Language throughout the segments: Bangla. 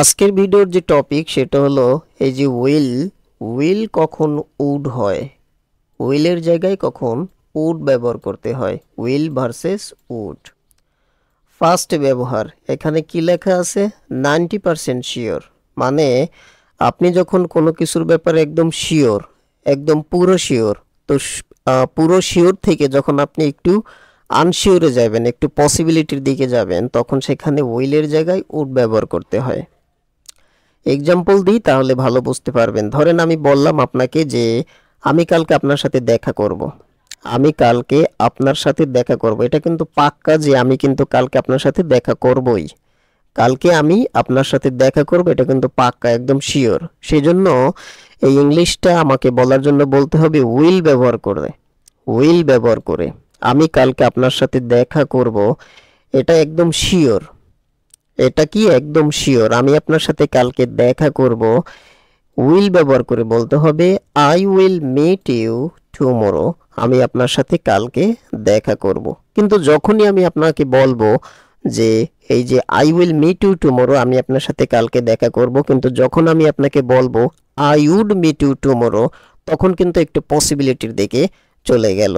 আজকের ভিডিওর যে টপিক সেটা হলো এই যে উইল উইল কখন উড হয় উইলের জায়গায় কখন উড ব্যবহার করতে হয় উইল ভার্সেস উড ফার্স্ট ব্যবহার এখানে কি লেখা আছে নাইনটি পারসেন্ট শিওর মানে আপনি যখন কোনো কিছুর ব্যাপারে একদম শিওর একদম পুরো শিওর তো পুরো শিওর থেকে যখন আপনি একটু আনশিওরে যাবেন একটু পসিবিলিটির দিকে যাবেন তখন সেখানে উইলের জায়গায় উড ব্যবহার করতে হয় এক্সাম্পল দিই তাহলে ভালো বুঝতে পারবেন ধরেন আমি বললাম আপনাকে যে আমি কালকে আপনার সাথে দেখা করব। আমি কালকে আপনার সাথে দেখা করব। এটা কিন্তু পাক্কা যে আমি কিন্তু কালকে আপনার সাথে দেখা করবই কালকে আমি আপনার সাথে দেখা করব এটা কিন্তু পাক্কা একদম শিওর সেই জন্য এই ইংলিশটা আমাকে বলার জন্য বলতে হবে উইল ব্যবহার করে উইল ব্যবহার করে আমি কালকে আপনার সাথে দেখা করব এটা একদম শিওর এটা কি একদম শিওর আমি আপনার সাথে কালকে দেখা করব উইল ব্যবহার করে বলতে হবে I will meet you tomorrow আমি আপনার সাথে কালকে দেখা করব কিন্তু যখনই আমি আপনাকে বলবো যে এই যে I will meet you tomorrow আমি আপনার সাথে কালকে দেখা করব কিন্তু যখন আমি আপনাকে বলবো I would meet you tomorrow তখন কিন্তু একটু পসিবিলিটির দিকে চলে গেল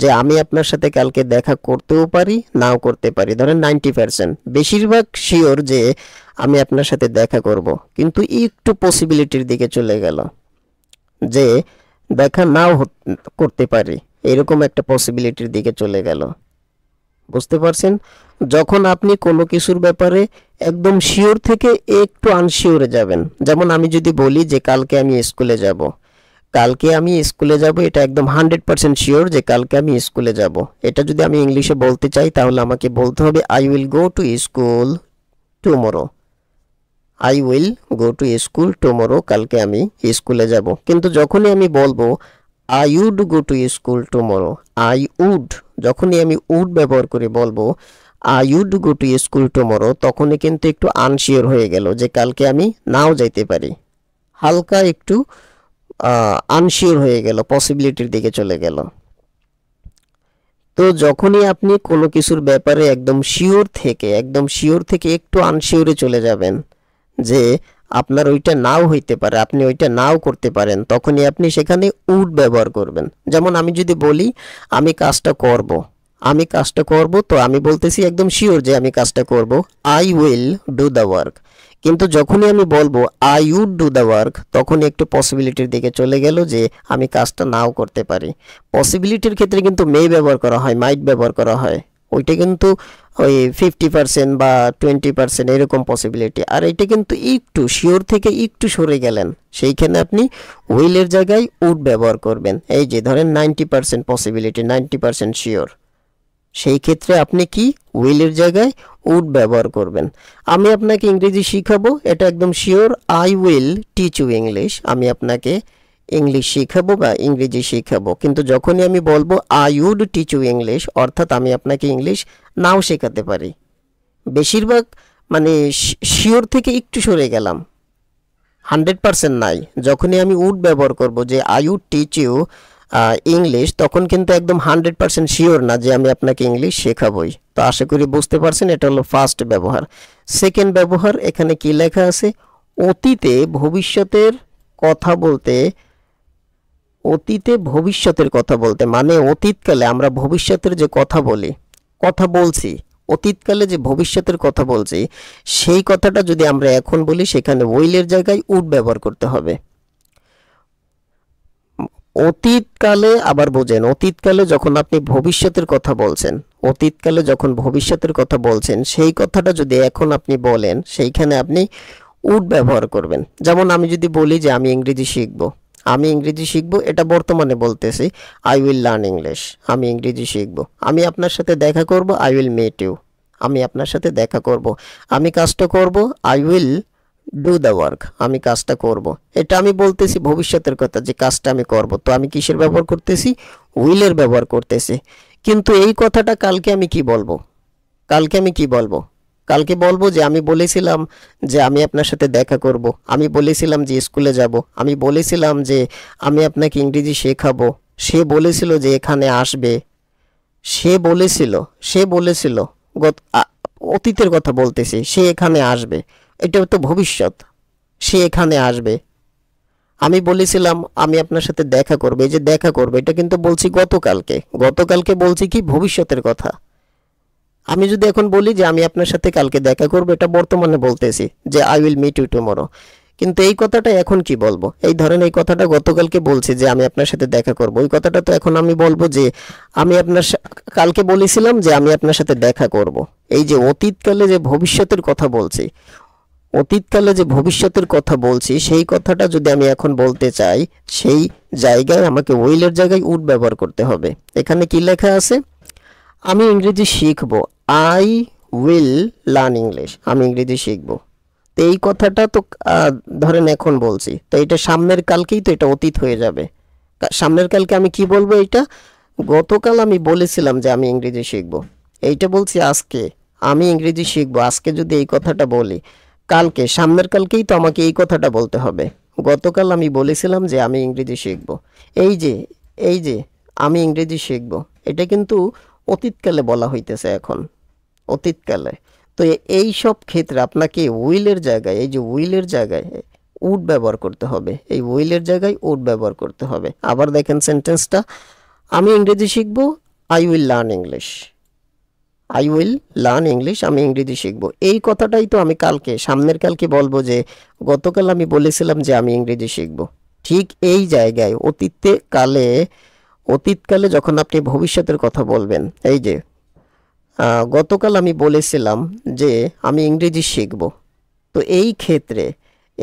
যে আমি আপনার সাথে কালকে দেখা করতেও পারি নাও করতে পারি ধরেন নাইনটি পার্সেন্ট বেশিরভাগ শিওর যে আমি আপনার সাথে দেখা করব। কিন্তু একটু পসিবিলিটির দিকে চলে গেল যে দেখা নাও করতে পারি এরকম একটা পসিবিলিটির দিকে চলে গেল বুঝতে পারছেন যখন আপনি কোনো কিছুর ব্যাপারে একদম শিওর থেকে একটু আনশিওরে যাবেন যেমন আমি যদি বলি যে কালকে আমি স্কুলে যাব কালকে আমি স্কুলে যাব এটা একদম হান্ড্রেড পার্সেন্ট শিওর যে কালকে আমি স্কুলে যাব এটা যদি আমি ইংলিশে বলতে চাই তাহলে আমাকে বলতে হবে I will go to school tomorrow I will go to school tomorrow কালকে আমি স্কুলে যাব কিন্তু যখনই আমি বলবো I would go to school tomorrow I would যখনই আমি উড ব্যবহার করে বলবো I would go to school tomorrow তখনই কিন্তু একটু আনশিওর হয়ে গেল যে কালকে আমি নাও যাইতে পারি হালকা একটু আনশিওর হয়ে গেল পসিবিলিটির দিকে চলে গেল তো যখনই আপনি কোনো কিছুর ব্যাপারে একদম শিওর থেকে একদম শিওর থেকে একটু আনশিওরে চলে যাবেন যে আপনার ওইটা নাও হইতে পারে আপনি ওইটা নাও করতে পারেন তখনই আপনি সেখানে উড ব্যবহার করবেন যেমন আমি যদি বলি আমি কাজটা করব। আমি কাজটা করব তো আমি বলতেছি একদম শিওর যে আমি কাজটা করব I will do the work কিন্তু যখনই আমি বলবো I would do the work তখনই একটু পসিবিলিটির দিকে চলে গেল যে আমি কাজটা নাও করতে পারি পসিবিলিটির ক্ষেত্রে কিন্তু মে ব্যবহার করা হয় মাইট ব্যবহার করা হয় ওইটা কিন্তু ওই ফিফটি পার্সেন্ট বা টোয়েন্টি পার্সেন্ট এরকম পসিবিলিটি আর এটা কিন্তু একটু শিওর থেকে একটু সরে গেলেন সেইখানে আপনি উইলের জায়গায় উড ব্যবহার করবেন এই যে ধরেন ninety percent possibility ninety percent sure সেই ক্ষেত্রে আপনি কি উইলের জায়গায় উড ব্যবহার করবেন আমি আপনাকে ইংরেজি শিখাবো এটা একদম sure I will teach you English আমি আপনাকে ইংলিশ শিখাবো বা ইংরেজি শিখাবো কিন্তু যখনই আমি বলবো I would teach you English অর্থাৎ আমি আপনাকে ইংলিশ নাও শেখাতে পারি বেশিরভাগ মানে শিওর থেকে একটু সরে গেলাম হান্ড্রেড পারসেন্ট নাই যখনই আমি উড ব্যবহার করব যে I would teach you English তখন কিন্তু একদম হান্ড্রেড পারসেন্ট শিওর না যে আমি আপনাকে ইংলিশ শেখাবই তো আশা করি বুঝতে পারছেন এটা হলো ফার্স্ট ব্যবহার সেকেন্ড ব্যবহার এখানে কি লেখা আছে অতীতে ভবিষ্যতের কথা বলতে অতীতে ভবিষ্যতের কথা বলতে মানে অতীতকালে আমরা ভবিষ্যতের যে কথা বলি কথা বলছি অতীতকালে যে ভবিষ্যতের কথা বলছি সেই কথাটা যদি আমরা এখন বলি সেখানে উইলের জায়গায় উড ব্যবহার করতে হবে অতীতকালে আবার বোঝেন অতীতকালে যখন আপনি ভবিষ্যতের কথা বলছেন অতীতকালে যখন ভবিষ্যতের কথা বলছেন সেই কথাটা যদি এখন আপনি বলেন সেইখানে আপনি উড ব্যবহার করবেন যেমন আমি যদি বলি যে আমি ইংরেজি শিখব আমি ইংরেজি শিখব এটা বর্তমানে বলতেছি আই উইল লার্ন ইংলিশ আমি ইংরেজি শিখব আমি আপনার সাথে দেখা করব আই উইল মেট ইউ আমি আপনার সাথে দেখা করব আমি কাজটা করব I will do the work আমি কাজটা করব। এটা আমি বলতেছি ভবিষ্যতের কথা যে কাজটা আমি করব। তো আমি কিসের ব্যবহার করতেছি উইলের ব্যবহার করতেছি কিন্তু এই কথাটা কালকে আমি কি বলবো কালকে আমি কি বলবো কালকে বলবো যে আমি বলেছিলাম যে আমি আপনার সাথে দেখা করব। আমি বলেছিলাম যে স্কুলে যাব। আমি বলেছিলাম যে আমি আপনাকে ইংরেজি শেখাবো সে বলেছিল যে এখানে আসবে সে বলেছিল সে বলেছিল গত অতীতের কথা বলতেছি সে এখানে আসবে এটা তো ভবিষ্যৎ সে এখানে আসবে আমি বলেছিলাম আমি আপনার সাথে দেখা করবে এই যে দেখা করবে এটা কিন্তু বলছি গতকালকে গতকালকে বলছি কি ভবিষ্যতের কথা আমি যদি এখন বলি যে আমি আপনার সাথে কালকে দেখা করবো এটা বর্তমানে বলতেছি যে I will meet you tomorrow কিন্তু এই কথাটা এখন কি বলবো এই ধরেন এই কথাটা গতকালকে বলছি যে আমি আপনার সাথে দেখা করব ওই কথাটা তো এখন আমি বলবো যে আমি আপনার কালকে বলেছিলাম যে আমি আপনার সাথে দেখা করব এই যে অতীতকালে যে ভবিষ্যতের কথা বলছি অতীতকালে যে ভবিষ্যতের কথা বলছি সেই কথাটা যদি আমি এখন বলতে চাই সেই জায়গায় আমাকে উইলের জায়গায় উড ব্যবহার করতে হবে এখানে কি লেখা আছে আমি ইংরেজি শিখব আই উইল লার্ন ইংলিশ আমি ইংরেজি শিখব তো এই কথাটা তো ধরেন এখন বলছি তো এটা সামনের কালকেই তো এটা অতীত হয়ে যাবে সামনের কালকে আমি কি বলবো এটা গতকাল আমি বলেছিলাম যে আমি ইংরেজি শিখব এইটা বলছি আজকে আমি ইংরেজি শিখব আজকে যদি এই কথাটা বলি কালকে সামনের কালকেই তো আমাকে এই কথাটা বলতে হবে গতকাল আমি বলেছিলাম যে আমি ইংরেজি শিখব এই যে এই যে আমি ইংরেজি শিখব এটা কিন্তু অতীতকালে বলা হইতেছে এখন অতীতকালে তো এই সব ক্ষেত্রে আপনাকে উইলের জায়গায় এই যে উইলের জায়গায় উড ব্যবহার করতে হবে এই উইলের জায়গায় উড ব্যবহার করতে হবে আবার দেখেন সেন্টেন্সটা আমি ইংরেজি শিখব I will learn English I will learn English আমি ইংরেজি শিখব এই কথাটাই তো আমি কালকে সামনের কালকে বলবো যে গতকাল আমি বলেছিলাম যে আমি ইংরেজি শিখব ঠিক এই জায়গায় অতীতে কালে অতীতকালে যখন আপনি ভবিষ্যতের কথা বলবেন এই যে গতকাল আমি বলেছিলাম যে আমি ইংরেজি শিখব তো এই ক্ষেত্রে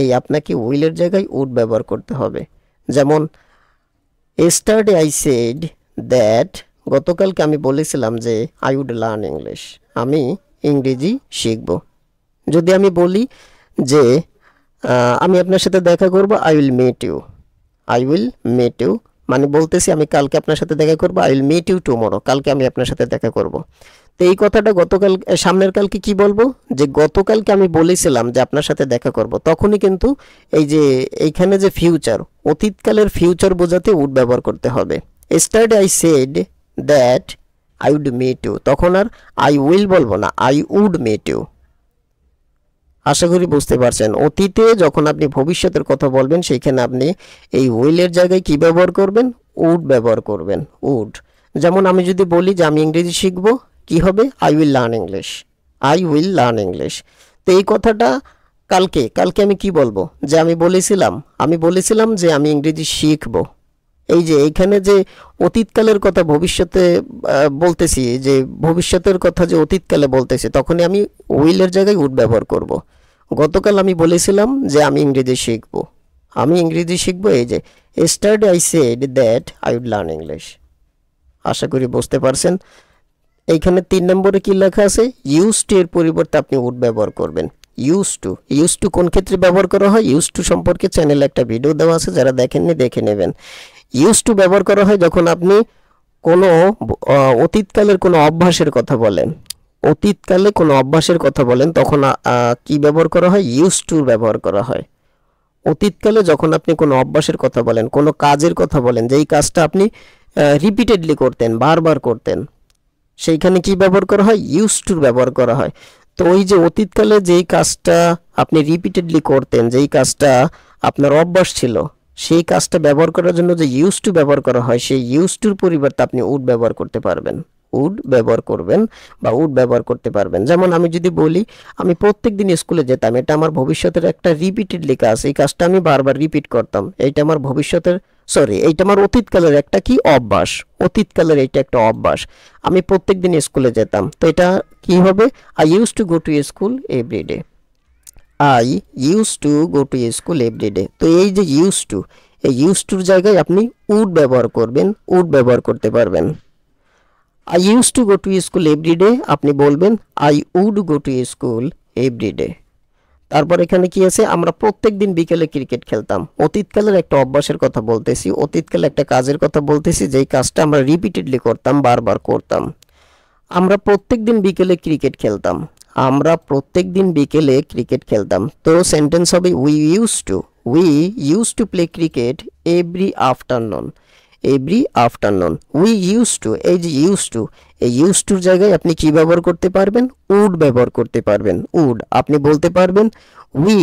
এই আপনাকে উইলের জায়গায় উড ব্যবহার করতে হবে যেমন এস্টারডে আই সেড দ্যাট গতকালকে আমি বলেছিলাম যে আই উড লার্ন ইংলিশ আমি ইংরেজি শিখব যদি আমি বলি যে আমি আপনার সাথে দেখা করব I will meet you I will meet you মানে বলতেছি আমি কালকে আপনার সাথে দেখা করব I will meet you tomorrow কালকে আমি আপনার সাথে দেখা করব তো এই কথাটা গতকাল সামনের কালকে কি বলবো যে গতকালকে আমি বলেছিলাম যে আপনার সাথে দেখা করব তখনই কিন্তু এই যে এইখানে যে ফিউচার অতীতকালের ফিউচার বোঝাতে উড ব্যবহার করতে হবে start I said that I would met you তখন আর আই উইল বলবো না আই উড মেট ইউ আশা করি বুঝতে পারছেন অতীতে যখন আপনি ভবিষ্যতের কথা বলবেন সেইখানে আপনি এই উইলের জায়গায় কি ব্যবহার করবেন উড ব্যবহার করবেন উড যেমন আমি যদি বলি যে আমি ইংরেজি শিখব কি হবে I will learn English I will learn English তো এই কথাটা কালকে কালকে আমি কি বলবো যে আমি বলেছিলাম আমি বলেছিলাম যে আমি ইংরেজি শিখবো এই যে এখানে যে অতীতকালের কথা ভবিষ্যতে বলতেছি যে ভবিষ্যতের কথা যে অতীতকালে বলতেছি তখনই আমি উইলের জায়গায় উড ব্যবহার করব। গতকাল আমি বলেছিলাম যে আমি ইংরেজি শিখব আমি ইংরেজি শিখব এই যে start I said that I would learn English আশা করি বুঝতে পারছেন এইখানে তিন নম্বরে কি লেখা আছে ইউজ টু এর পরিবর্তে আপনি উড ব্যবহার করবেন ইউজ টু ইউজ টু কোন ক্ষেত্রে ব্যবহার করা হয় ইউজ টু সম্পর্কে চ্যানেলে একটা ভিডিও দেওয়া আছে যারা দেখেননি দেখে নেবেন ইউজ টু ব্যবহার করা হয় যখন আপনি কোনো অতীতকালের কোনো অভ্যাসের কথা বলেন অতীতকালে কোনো অভ্যাসের কথা বলেন তখন কি ব্যবহার করা হয় ইউজ টু ব্যবহার করা হয় অতীতকালে যখন আপনি কোনো অভ্যাসের কথা বলেন কোনো কাজের কথা বলেন যেই কাজটা আপনি রিপিটেডলি করতেন বারবার করতেন সেইখানে কি ব্যবহার করা হয় ইউজ টু ব্যবহার করা হয় তো ওই যে অতীতকালে যেই কাজটা আপনি রিপিটেডলি করতেন যেই কাজটা আপনার অভ্যাস ছিল সেই কাজটা ব্যবহার করার জন্য যে ইউজ টু ব্যবহার করা হয় সেই ইউজ টুর পরিবর্তে আপনি উড ব্যবহার করতে পারবেন উড ব্যবহার করবেন বা উড ব্যবহার করতে পারবেন যেমন আমি যদি বলি আমি প্রত্যেক দিন স্কুলে যেতাম এটা আমার ভবিষ্যতের একটা রিপিটেড লেখা আছে এই কাজটা আমি বারবার রিপিট করতাম এইটা আমার ভবিষ্যতের সরি এইটা আমার অতীতকালের একটা কি অভ্যাস অতীতকালের এইটা একটা অভ্যাস আমি প্রত্যেক দিন স্কুলে যেতাম তো এটা কি হবে I use to go to school everyday I use to go to school every day তো এই যে ইউজ টু এই ইউজ টুর জায়গায় আপনি উড ব্যবহার করবেন উড ব্যবহার করতে পারবেন I use to go to school every day আপনি বলবেন I would go to school every day তারপর এখানে কি আছে আমরা প্রত্যেক দিন বিকেলে ক্রিকেট খেলতাম অতীতকালের একটা অভ্যাসের কথা বলতেছি অতীতকালে একটা কাজের কথা বলতেছি যেই কাজটা আমরা রিপিটেডলি করতাম বারবার করতাম আমরা প্রত্যেক দিন বিকেলে ক্রিকেট খেলতাম আমরা প্রত্যেক দিন বিকেলে ক্রিকেট খেলতাম তো সেন্টেন্স হবে we use to we use to play cricket every afternoon every afternoon we use to এই যে ইউজ টু এই ইউজ টুর জায়গায় আপনি কি ব্যবহার করতে পারবেন উড ব্যবহার করতে পারবেন উড আপনি বলতে পারবেন we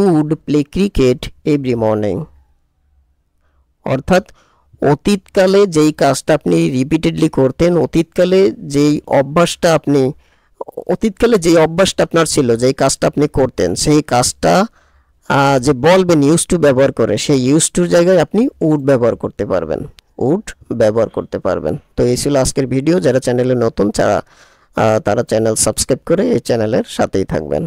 would play cricket every morning অর্থাৎ অতীতকালে যেই কাজটা আপনি রিপিটেডলি করতেন অতীতকালে যেই অভ্যাসটা আপনি অতীতকালে যে অভ্যাসটা আপনার ছিল যেই কাজটা আপনি করতেন সেই কাজটা যে বলবেন ইউজ টু ব্যবহার করে সেই ইউজ টুর জায়গায় আপনি উড ব্যবহার করতে পারবেন উড ব্যবহার করতে পারবেন তো এই ছিল আজকের ভিডিও যারা চ্যানেলে নতুন তারা চ্যানেল সাবস্ক্রাইব করে এই চ্যানেলের সাথেই থাকবেন